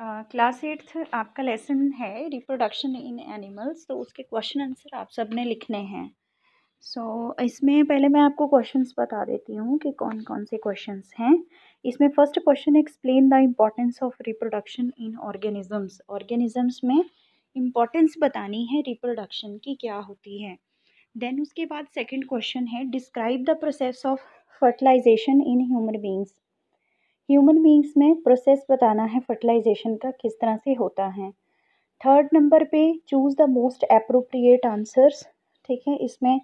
class eighth आपका lesson है reproduction in animals तो उसके क्वेश्चन आंसर आप सब ने लिखने हैं सो so, इसमें पहले मैं आपको क्वेश्चंस बता देती हूँ कि कौन कौन से क्वेश्चंस हैं इसमें first question explain the importance of reproduction in organisms organisms में इम्पोर्टेंस बतानी है रिप्रोडक्शन की क्या होती है देन उसके बाद सेकेंड क्वेश्चन है describe the process of fertilisation in human beings human beings में प्रोसेस बताना है फर्टिलाइजेशन का किस तरह से होता है थर्ड नंबर पे choose the most appropriate answers ठीक है इसमें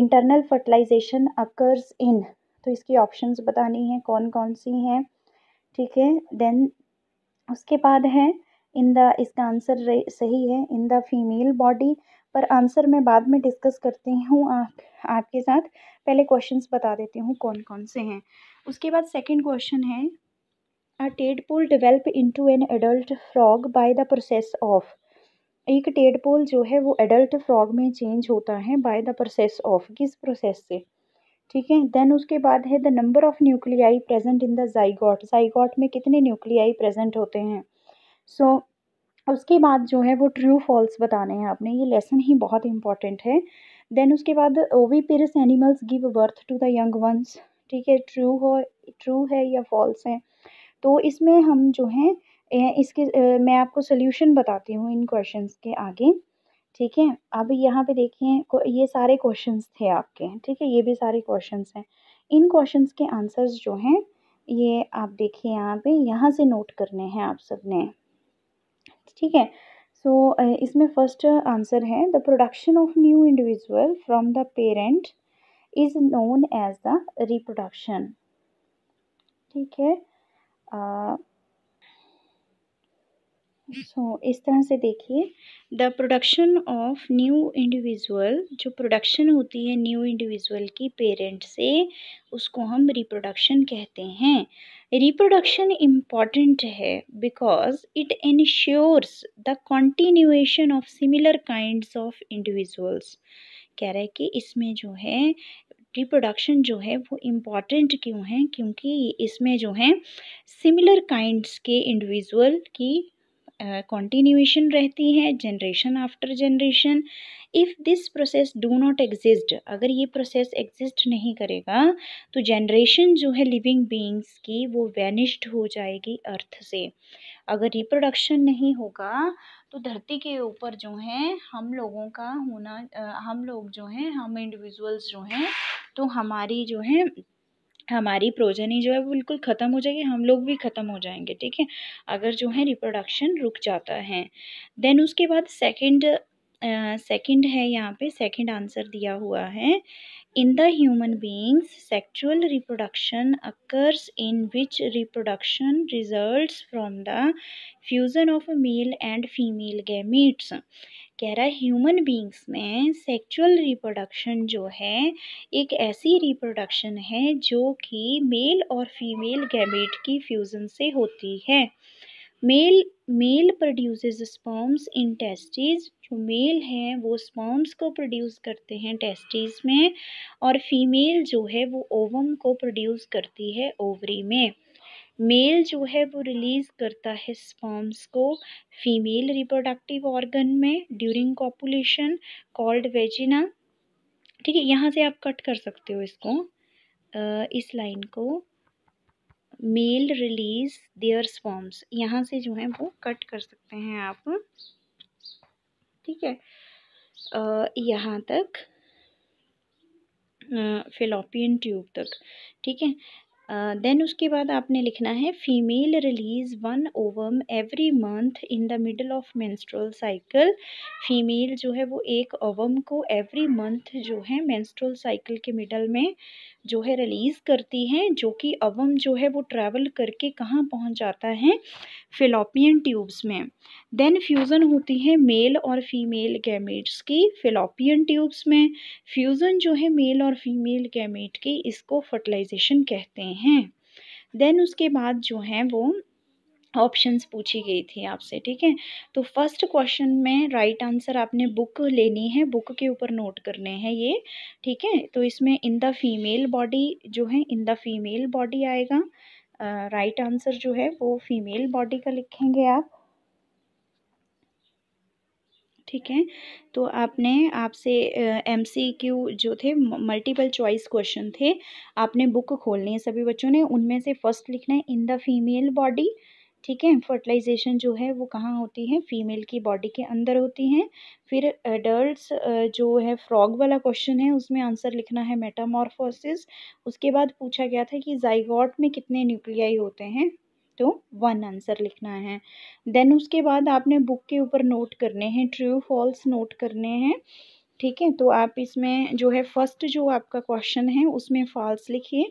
इंटरनल फर्टिलाइजेशन अकर्स इन तो इसकी ऑप्शंस बतानी है कौन कौन सी हैं ठीक है देन उसके बाद है इन द इसका आंसर सही है इन द फीमेल बॉडी पर आंसर मैं बाद में डिस्कस करती हूँ आप, आपके साथ पहले क्वेश्चंस बता देती हूँ कौन कौन से हैं उसके बाद सेकेंड क्वेश्चन है a tadpole develop into an adult frog by the process of एक टेडपोल जो है वो एडल्ट फ्रॉग में चेंज होता है बाय द प्रोसेस ऑफ किस प्रोसेस से ठीक है देन उसके बाद है the number of nuclei present in the zygote zygote में कितने न्यूक्लियाई प्रेजेंट होते हैं सो so, उसके बाद जो है वो ट्रू फॉल्स बताने हैं आपने ये लेसन ही बहुत इंपॉर्टेंट है देन उसके बाद oviparous animals give birth to the young ones ठीक है ट्रू हो ट्रू है या फॉल्स है तो इसमें हम जो हैं इसके मैं आपको सोल्यूशन बताती हूँ इन क्वेश्चंस के आगे ठीक है अब यहाँ पे देखिए ये सारे क्वेश्चंस थे आपके ठीक है ये भी सारे क्वेश्चंस हैं इन क्वेश्चंस के आंसर्स जो हैं ये आप देखिए यहाँ पे यहाँ से नोट करने हैं आप सबने ठीक है सो so, इसमें फर्स्ट आंसर है the production of new individual from the parent is known as the reproduction ठीक है सो so, इस तरह से देखिए the production of new individual जो प्रोडक्शन होती है न्यू इंडिविजुअल की पेरेंट से उसको हम रिप्रोडक्शन कहते हैं रिप्रोडक्शन इम्पॉर्टेंट है because it ensures the continuation of similar kind of individuals कह रहा है कि इसमें जो है रिप्रोडक्शन जो है वो इम्पॉर्टेंट क्यों है क्योंकि इसमें जो है सिमिलर काइंड्स के इंडिविजुअल की कॉन्टीन्यूएशन रहती हैं generation after generation if this process do not exist अगर ये प्रोसेस एग्जिस्ट नहीं करेगा तो जनरेशन जो है लिविंग बींग्स की वो वैनिश्ड हो जाएगी अर्थ से अगर रिप्रोडक्शन नहीं होगा तो धरती के ऊपर जो है हम लोगों का होना हम लोग जो हैं हम इंडिविजुअल्स जो हैं तो हमारी जो है हमारी प्रोजनी जो है वो बिल्कुल ख़त्म हो जाएगी हम लोग भी ख़त्म हो जाएंगे ठीक है अगर जो है रिप्रोडक्शन रुक जाता है देन उसके बाद सेकेंड सेकंड है यहाँ पे सेकंड आंसर दिया हुआ है in the human beings sexual reproduction occurs in which reproduction results from the fusion of male and female gametes कह रहा है ह्यूमन बींग्स में सेक्चुअल रिप्रोडक्शन जो है एक ऐसी रिप्रोडक्शन है जो कि मेल और फीमेल गैमेट की फ्यूज़न से होती है male male produces sperms in testes जो मेल हैं वो स्पॉम्स को प्रोड्यूस करते हैं टेस्टीज में और फीमेल जो है वो ओवम को प्रोड्यूस करती है ओवरी में मेल जो है वो रिलीज़ करता है स्पॉम्स को फीमेल रिप्रोडक्टिव ऑर्गन में ड्यूरिंग कॉपुलेशन कॉल्ड वेजिना ठीक है यहाँ से आप कट कर सकते हो इसको इस लाइन को मेल रिलीज देयर स्पॉम्स यहाँ से जो है वो कट कर सकते हैं आप ठीक है यहाँ तक फिलोपियन ट्यूब तक ठीक है देन उसके बाद आपने लिखना है female release one ovum every month in the middle of menstrual cycle female जो है वो एक ओवम को एवरी मंथ जो है मेंस्ट्रुअल साइकिल के मिडल में जो है रिलीज़ करती हैं जो कि अवम जो है वो ट्रैवल करके कहाँ पहुँच जाता है फिलोपियन ट्यूब्स में देन फ्यूज़न होती है मेल और फीमेल गैमेट्स की फिलोपियन ट्यूब्स में फ्यूज़न जो है मेल और फीमेल गैमेट की इसको फर्टिलाइजेशन कहते हैं देन उसके बाद जो है वो ऑप्शंस पूछी गई थी आपसे ठीक है तो फर्स्ट क्वेश्चन में राइट right आंसर आपने बुक लेनी है बुक के ऊपर नोट करने हैं ये ठीक है तो इसमें इन द फीमेल बॉडी जो है इन द फीमेल बॉडी आएगा राइट uh, आंसर right जो है वो फीमेल बॉडी का लिखेंगे आप ठीक है तो आपने आपसे एम सी क्यू जो थे मल्टीपल चॉइस क्वेश्चन थे आपने बुक खोलनी है सभी बच्चों ने उनमें से फर्स्ट लिखना है इन द फीमेल बॉडी ठीक है फर्टिलाइजेशन जो है वो कहाँ होती है फीमेल की बॉडी के अंदर होती है फिर एडल्ट्स जो है फ्रॉग वाला क्वेश्चन है उसमें आंसर लिखना है मेटामॉर्फोसिस उसके बाद पूछा गया था कि जाइगॉट में कितने न्यूक्लियाई होते हैं तो वन आंसर लिखना है देन उसके बाद आपने बुक के ऊपर नोट करने हैं ट्रू फॉल्स नोट करने हैं ठीक है तो आप इसमें जो है फर्स्ट जो आपका क्वेश्चन है उसमें फॉल्स लिखिए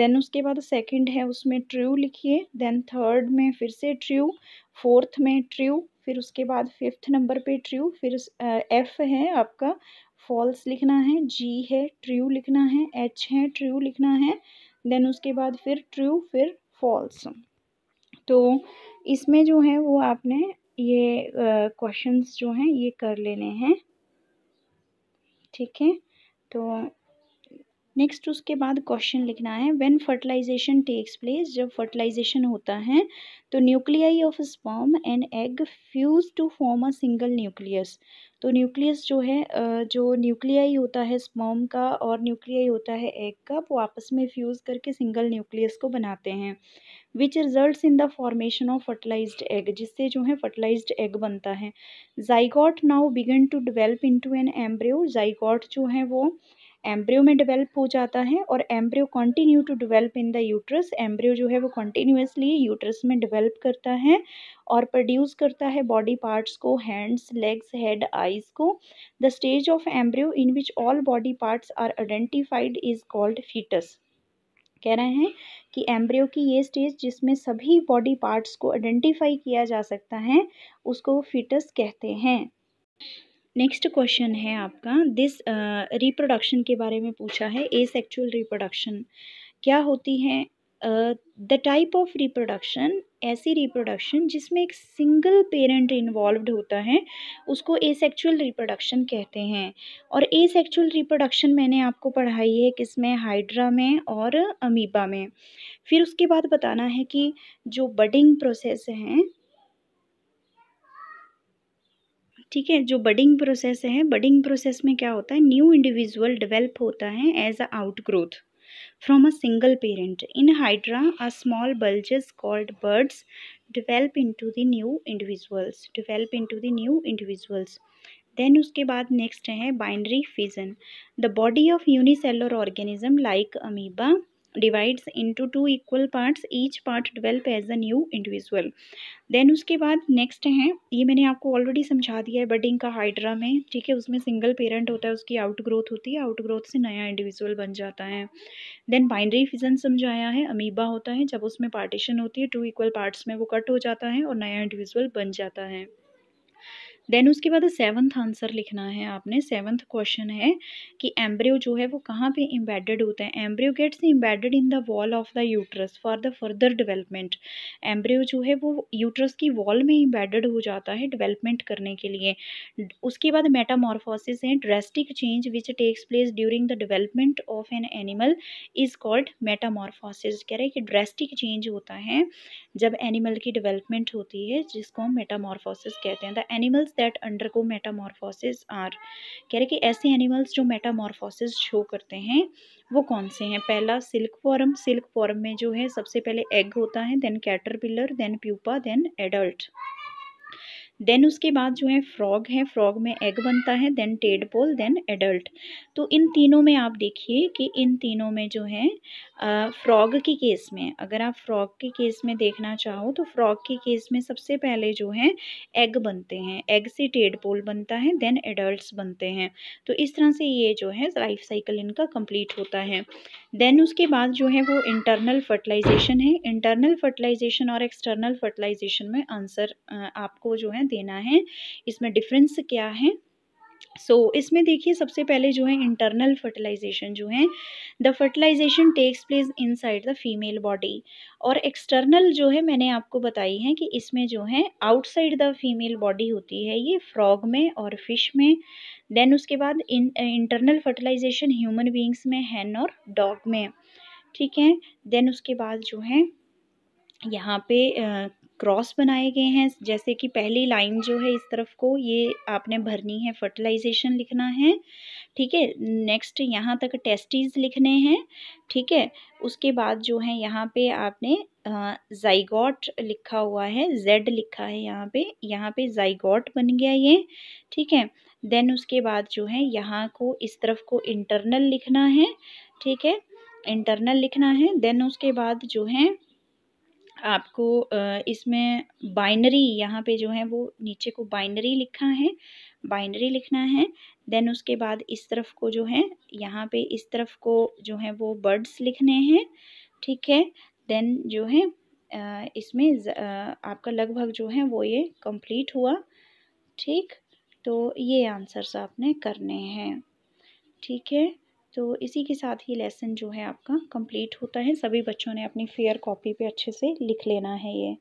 देन उसके बाद सेकंड है उसमें ट्रू लिखिए देन थर्ड में फिर से ट्रू फोर्थ में ट्रू फिर उसके बाद फिफ्थ नंबर पे ट्रू फिर एफ़ है आपका फॉल्स लिखना है जी है ट्रू लिखना है एच है ट्रू लिखना है देन उसके बाद फिर ट्रू फिर फॉल्स तो इसमें जो है वो आपने ये क्वेश्चंस uh, जो हैं ये कर लेने हैं ठीक है तो नेक्स्ट उसके बाद क्वेश्चन लिखना है व्हेन फर्टिलाइजेशन टेक्स प्लेस जब फर्टिलाइजेशन होता है तो nuclei of sperm and egg fuse to form a single nucleus तो न्यूक्लियस जो है जो न्यूक्लियाई होता है स्पर्म का और न्यूक्लियाई होता है एग का वो आपस में फ्यूज़ करके सिंगल न्यूक्लियस को बनाते हैं which result in the formation of fertilized egg जिससे जो है फर्टिलाइज्ड एग बनता है zygote now begin to develop to an embryo zygote जो है वो एम्ब्रियो में डेवलप हो जाता है और embryo continue to develop in the uterus embryo जो है वो कंटिन्यूसली यूट्रस में डेवलप करता है और प्रोड्यूस करता है बॉडी पार्ट्स को हैंड्स लेग्स हेड आइज को the stage of embryo in which all body parts are identified is called foetus कह रहे हैं कि एम्ब्रियो की ये स्टेज जिसमें सभी बॉडी पार्ट्स को आइडेंटिफाई किया जा सकता है उसको फीटस कहते हैं नेक्स्ट क्वेश्चन है आपका दिस रिप्रोडक्शन uh, के बारे में पूछा है ए सेक्चुअल रिप्रोडक्शन क्या होती है द टाइप ऑफ रिप्रोडक्शन ऐसी रिप्रोडक्शन जिसमें एक सिंगल पेरेंट इन्वॉल्व होता है उसको ए सेक्चुअल रिप्रोडक्शन कहते हैं और ए सेक्चुअल रिप्रोडक्शन मैंने आपको पढ़ाई है किसमें हाइड्रा में और अमीबा में फिर उसके बाद बताना है कि जो बडिंग प्रोसेस हैं ठीक है जो बडिंग प्रोसेस है बडिंग प्रोसेस में क्या होता है न्यू इंडिविजुअल डेवलप होता है as a outgrowth from a single parent in hydra a small bulges called buds develop into the new individuals develop into the new individuals then उसके बाद next है binary fission the body of unicellular organism like amoeba divides into two equal parts each part develop as a new individual then उसके बाद next है ये मैंने आपको already समझा दिया है बडिंग का हाइड्रा में ठीक है उसमें सिंगल पेरेंट होता है उसकी आउट ग्रोथ होती है आउट ग्रोथ से नया इंडिविजुअल बन जाता है देन बाइंड्री फिजन समझाया है अमीबा होता है जब उसमें पार्टीशन होती है टू इक्वल पार्ट्स में वो कट हो जाता है और नया इंडिविजुअल बन जाता है देन उसके बाद सेवन्थ आंसर लिखना है आपने सेवन्थ क्वेश्चन है कि एम्ब्रियो जो है वो कहाँ पे इम्बेडेड होता है embryo gets embedded in the wall of the uterus for the further development embryo जो है वो यूट्रस की वॉल में इम्बेडेड हो जाता है डेवलपमेंट करने के लिए उसके बाद metamorphosis and drastic change which takes place during the development of an animal is called metamorphosis कह रहे हैं कि ड्रेस्टिक चेंज होता है जब एनिमल की डिवेलपमेंट होती है जिसको हम मेटामॉर्फोसिस कहते हैं the animals that undergo metamorphosis are कह रहे कि ऐसे एनिमल्स जो मेटामॉर्फोसिस शो करते हैं वो कौन से हैं पहला सिल्क फॉरम सिल्क फॉरम में जो है सबसे पहले एग होता है then caterpillar then pupa then adult then उसके बाद जो है फ्रॉग है फ्रॉग में एग बनता है देन टेडपोल देन एडल्ट तो इन तीनों में आप देखिए कि इन तीनों में जो है फ्रॉग की केस में अगर आप फ्रॉग के केस में देखना चाहो तो फ्रॉग के केस में सबसे पहले जो है एग बनते हैं एग से टेडपोल बनता है देन एडल्ट बनते हैं तो इस तरह से ये जो है लाइफ साइकिल इनका कंप्लीट होता है देन उसके बाद जो है वो इंटरनल फर्टिलाइजेशन है इंटरनल फर्टिलाइजेशन और एक्सटर्नल फर्टिलाइजेशन में आंसर आपको जो है देना है इसमें डिफरेंस क्या है सो so, इसमें देखिए सबसे पहले जो है इंटरनल फर्टिलाइजेशन जो है the fertilization takes place inside the female body और एक्सटर्नल जो है मैंने आपको बताई है कि इसमें जो है आउटसाइड द फीमेल बॉडी होती है ये फ्रॉग में और फिश में देन उसके बाद in internal fertilization human beings में हैन और डॉग में ठीक है देन उसके बाद जो है यहाँ पे क्रॉस बनाए गए हैं जैसे कि पहली लाइन जो है इस तरफ को ये आपने भरनी है फर्टिलाइजेशन लिखना है ठीक है नेक्स्ट यहाँ तक टेस्टीज लिखने हैं ठीक है उसके बाद जो है यहाँ पे आपने जाइगॉट लिखा हुआ है जेड लिखा है यहाँ पे यहाँ पे जाइगॉट बन गया ये ठीक है देन उसके बाद जो है यहाँ को इस तरफ को इंटरनल लिखना है ठीक है इंटरनल लिखना है देन उसके बाद जो है आपको इसमें बाइनरी यहाँ पे जो है वो नीचे को बाइनरी लिखा है बाइनरी लिखना है देन उसके बाद इस तरफ को जो है यहाँ पे इस तरफ को जो है वो बर्ड्स लिखने हैं ठीक है देन जो है इसमें आपका लगभग जो है वो ये कंप्लीट हुआ ठीक तो ये आंसर्स आपने करने हैं ठीक है तो इसी के साथ ही लेसन जो है आपका कंप्लीट होता है सभी बच्चों ने अपनी फेयर कॉपी पे अच्छे से लिख लेना है ये